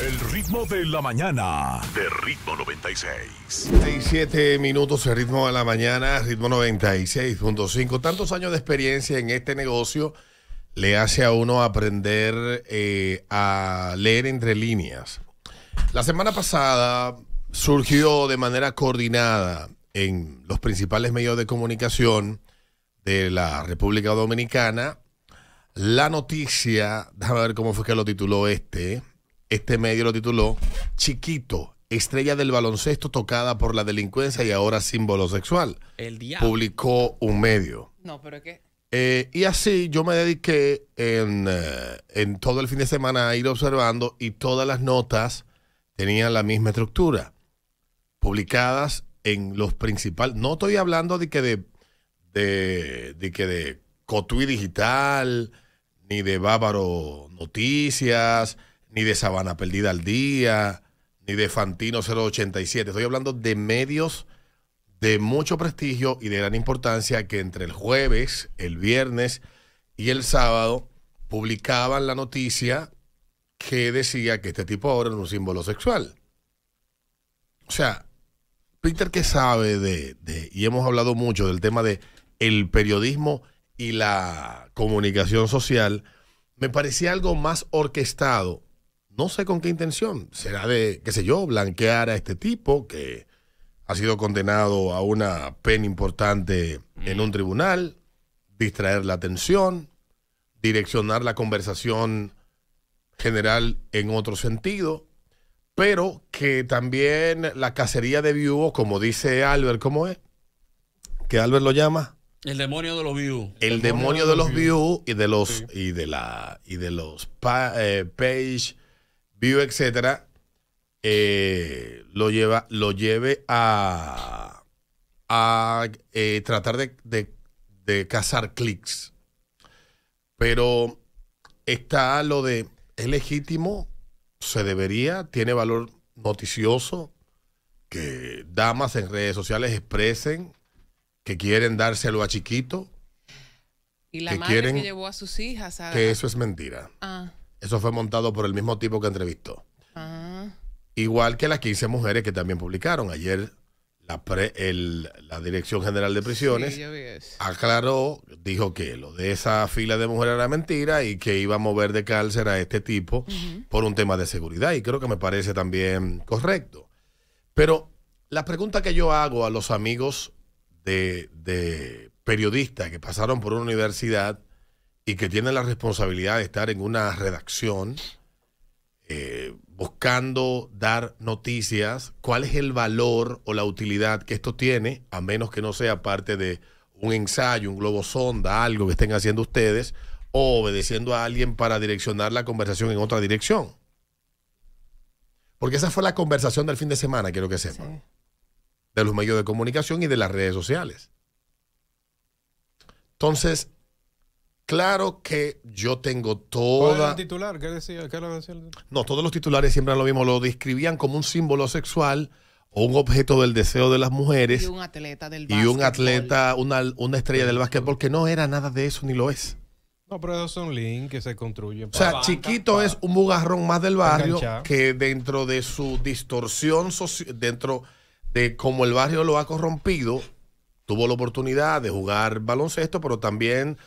El ritmo de la mañana. De ritmo 96. 67 minutos, el ritmo de la mañana, ritmo 96.5. Tantos años de experiencia en este negocio le hace a uno aprender eh, a leer entre líneas. La semana pasada surgió de manera coordinada en los principales medios de comunicación de la República Dominicana la noticia, déjame ver cómo fue que lo tituló este, este medio lo tituló Chiquito, estrella del baloncesto tocada por la delincuencia y ahora símbolo sexual. El diablo. Publicó un medio. No, pero ¿qué? Eh, y así yo me dediqué eh, en, todo el fin de semana a ir observando y todas las notas tenían la misma estructura. Publicadas en los principales. No estoy hablando de que de, de, de que de Cotuí Digital, ni de Bávaro Noticias, ni de Sabana Perdida al Día, ni de Fantino 087. Estoy hablando de medios de mucho prestigio y de gran importancia que entre el jueves, el viernes y el sábado publicaban la noticia que decía que este tipo ahora era un símbolo sexual. O sea, Peter que sabe de, y hemos hablado mucho del tema de el periodismo y la comunicación social, me parecía algo más orquestado no sé con qué intención. Será de, qué sé yo, blanquear a este tipo que ha sido condenado a una pena importante en un mm. tribunal, distraer la atención, direccionar la conversación general en otro sentido, pero que también la cacería de viudos, como dice Albert, ¿cómo es? Que Albert lo llama. El demonio de los views. El, demonio, de los, y de los y de la y de los eh, page Vivo, etcétera, eh, lo, lleva, lo lleve a, a eh, tratar de, de, cazar clics. Pero está lo de, ¿es legítimo? ¿Se debería? ¿Tiene valor noticioso? Que damas en redes sociales expresen que quieren dárselo a chiquito. Y la madre que llevó a sus hijas Que eso es mentira. Ah. Eso fue montado por el mismo tipo que entrevistó. Ah. Igual que las 15 mujeres que también publicaron. Ayer la, el, la Dirección General de Prisiones aclaró, dijo que lo de esa fila de mujeres era mentira y que iba a mover de cárcel a este tipo por un tema de seguridad. Y creo que me parece también correcto. Pero la pregunta que yo hago a los amigos de, de periodistas que pasaron por una universidad y que tiene la responsabilidad de estar en una redacción eh, buscando dar noticias, cuál es el valor o la utilidad que esto tiene, a menos que no sea parte de un ensayo, un globo sonda, algo que estén haciendo ustedes, o obedeciendo a alguien para direccionar la conversación en otra dirección. Porque esa fue la conversación del fin de semana, quiero que sepan, de los medios de comunicación y de las redes sociales. Entonces, Claro que yo tengo toda. ¿Cuál el titular? ¿Qué decía? ¿Qué No, todos los titulares siempre eran lo mismo. Lo describían como un símbolo sexual o un objeto del deseo de las mujeres. Y un atleta del básquetbol. Y un atleta, una, estrella del básquetbol, que no era nada de eso ni lo es. No, pero eso es un link que se construye. O sea, Chiquito es un bugarrón más del barrio que dentro de su distorsión, dentro de cómo el barrio lo ha corrompido, tuvo la oportunidad de jugar baloncesto, pero también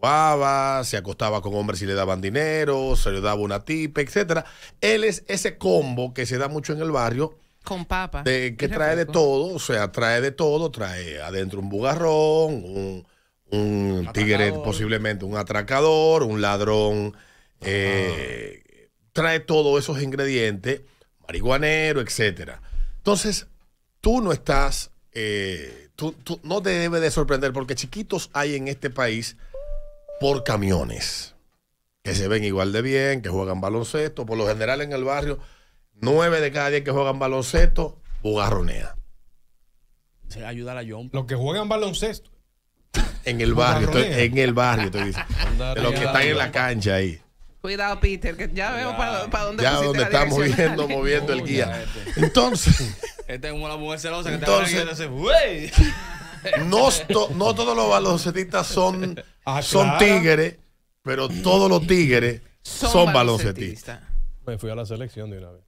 robaba, se acostaba con hombres y le daban dinero, se le daba una tipa, etcétera. Él es ese combo que se da mucho en el barrio. Con papa. que trae de todo, o sea, trae de todo, trae adentro un bugarrón, un, tigre, posiblemente un atracador, un ladrón. Ah. Eh, trae todos esos ingredientes, marihuanero, etcétera. Entonces, tú no estás, eh, no te debes de sorprender, porque chiquitos hay en este país por camiones que se ven igual de bien, que juegan baloncesto. Por lo general en el barrio, nueve de cada diez que juegan baloncesto bugarronea. Se ayuda a la John. Los que juegan baloncesto. En el barrio, en el barrio, estoy los que están en la cancha ahí. Cuidado, Peter, que ya veo para, dónde Ya donde está moviendo, moviendo el guía. Este. Entonces. Esta es como mujer celosa que entonces, no, no todos los baloncetistas son, ah, son tigres, pero todos los tigres son, baloncetistas. Me fui a la selección de una vez.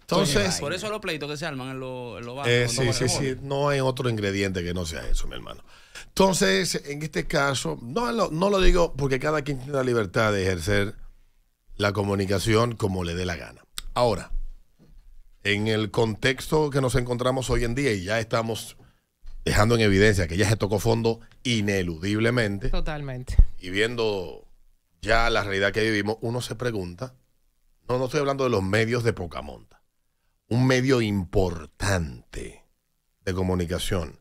Entonces, por eso los pleitos que se arman en los baloncetistas. Eh, sí, sí, sí. No hay otro ingrediente que no sea eso, mi hermano. Entonces, en este caso, no no lo digo porque cada quien tiene la libertad de ejercer la comunicación como le dé la gana. Ahora, en el contexto que nos encontramos hoy en día, y ya estamos dejando en evidencia que ya se tocó fondo ineludiblemente. Totalmente. Y viendo ya la realidad que vivimos, uno se pregunta, no, no estoy hablando de los medios de poca monta, un medio importante de comunicación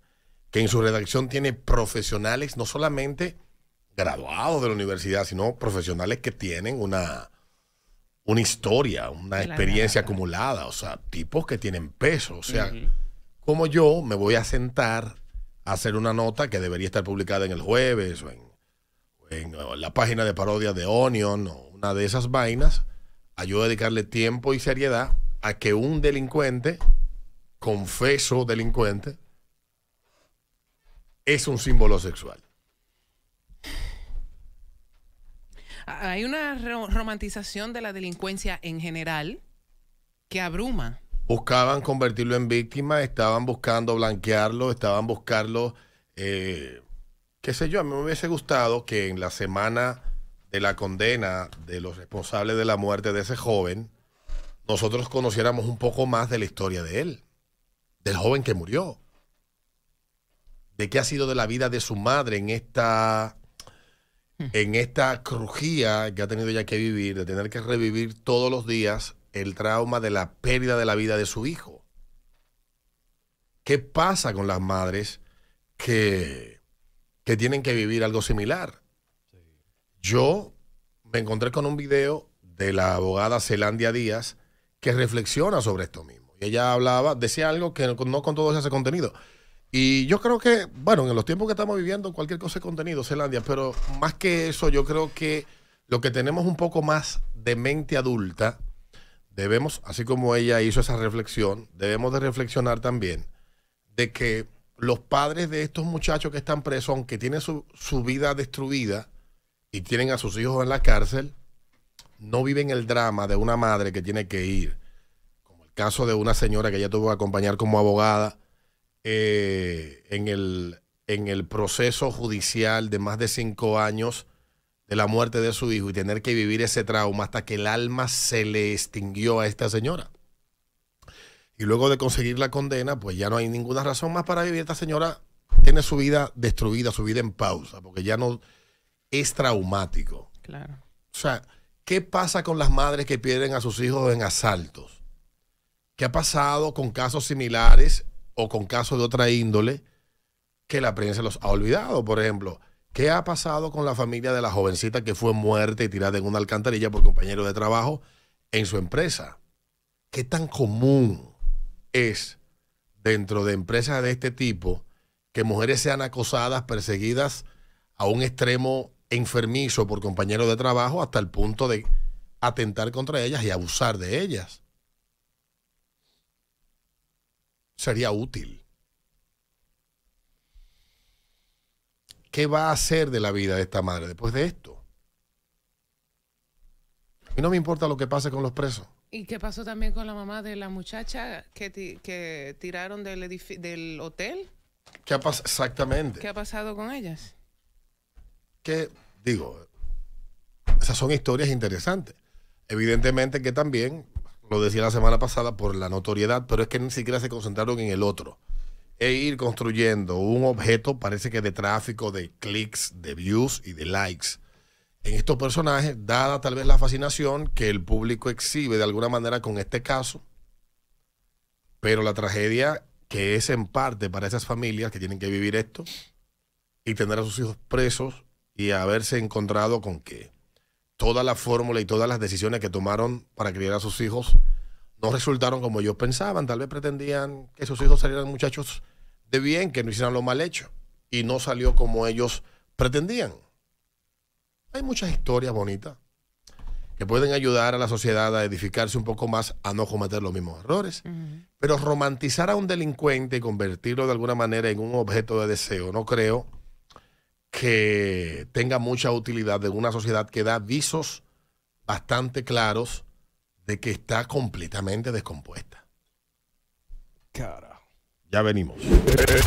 que en su redacción tiene profesionales no solamente graduados de la universidad, sino profesionales que tienen una, una historia, una experiencia acumulada, o sea, tipos que tienen peso, o sea... Como yo me voy a sentar a hacer una nota que debería estar publicada en el jueves o en, la página de parodia de Onion o una de esas vainas? A yo dedicarle tiempo y seriedad a que un delincuente, confeso delincuente, es un símbolo sexual. Hay una romantización de la delincuencia en general que abruma buscaban convertirlo en víctima, estaban buscando blanquearlo, estaban buscando, eh, qué sé yo, a mí me hubiese gustado que en la semana de la condena de los responsables de la muerte de ese joven, nosotros conociéramos un poco más de la historia de él, del joven que murió, de qué ha sido de la vida de su madre en esta hmm. en esta crujía que ha tenido ya que vivir, de tener que revivir todos los días el trauma de la pérdida de la vida de su hijo. ¿Qué pasa con las madres que, que tienen que vivir algo similar? Yo me encontré con un video de la abogada Celandia Díaz que reflexiona sobre esto mismo. Y ella hablaba, decía algo que no, con todo ese contenido. Y yo creo que, bueno, en los tiempos que estamos viviendo, cualquier cosa es contenido, Celandia, pero más que eso, yo creo que lo que tenemos un poco más de mente adulta debemos, así como ella hizo esa reflexión, debemos de reflexionar también de que los padres de estos muchachos que están presos, aunque tienen su, vida destruida y tienen a sus hijos en la cárcel, no viven el drama de una madre que tiene que ir, como el caso de una señora que ella tuvo que acompañar como abogada eh, en, el, en el proceso judicial de más de cinco años la muerte de su hijo y tener que vivir ese trauma hasta que el alma se le extinguió a esta señora. Y luego de conseguir la condena, pues ya no hay ninguna razón más para vivir. Esta señora tiene su vida destruida, su vida en pausa, porque ya no es traumático. Claro. O sea, ¿qué pasa con las madres que pierden a sus hijos en asaltos? ¿Qué ha pasado con casos similares o con casos de otra índole que la prensa los ha olvidado? Por ejemplo, ¿Qué ha pasado con la familia de la jovencita que fue muerta y tirada en una alcantarilla por compañero de trabajo en su empresa? ¿Qué tan común es dentro de empresas de este tipo que mujeres sean acosadas, perseguidas a un extremo enfermizo por compañero de trabajo hasta el punto de atentar contra ellas y abusar de ellas? Sería útil ¿Qué va a hacer de la vida de esta madre después de esto? Y no me importa lo que pase con los presos. ¿Y qué pasó también con la mamá de la muchacha que, que tiraron del, del hotel? ¿Qué ha Exactamente. ¿Qué ha pasado con ellas? Que, digo, esas son historias interesantes. Evidentemente que también, lo decía la semana pasada, por la notoriedad, pero es que ni siquiera se concentraron en el otro. E ir construyendo un objeto, parece que de tráfico, de clics, de views y de likes en estos personajes, dada tal vez la fascinación que el público exhibe de alguna manera con este caso, pero la tragedia que es en parte para esas familias que tienen que vivir esto y tener a sus hijos presos y haberse encontrado con que toda la fórmula y todas las decisiones que tomaron para criar a sus hijos no resultaron como ellos pensaban. Tal vez pretendían que sus hijos salieran muchachos bien, que no hicieran lo mal hecho y no salió como ellos pretendían. Hay muchas historias bonitas que pueden ayudar a la sociedad a edificarse un poco más, a no cometer los mismos errores. Pero romantizar a un delincuente y convertirlo de alguna manera en un objeto de deseo, no creo que tenga mucha utilidad de una sociedad que da visos bastante claros de que está completamente descompuesta. Cara. Ya venimos.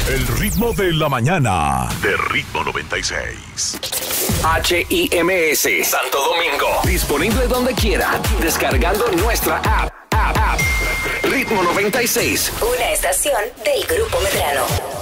El ritmo de la mañana. De ritmo 96. HIMS Santo Domingo. Disponible donde quiera. Descargando nuestra app. App. app. Ritmo 96. Una estación del Grupo Medrano.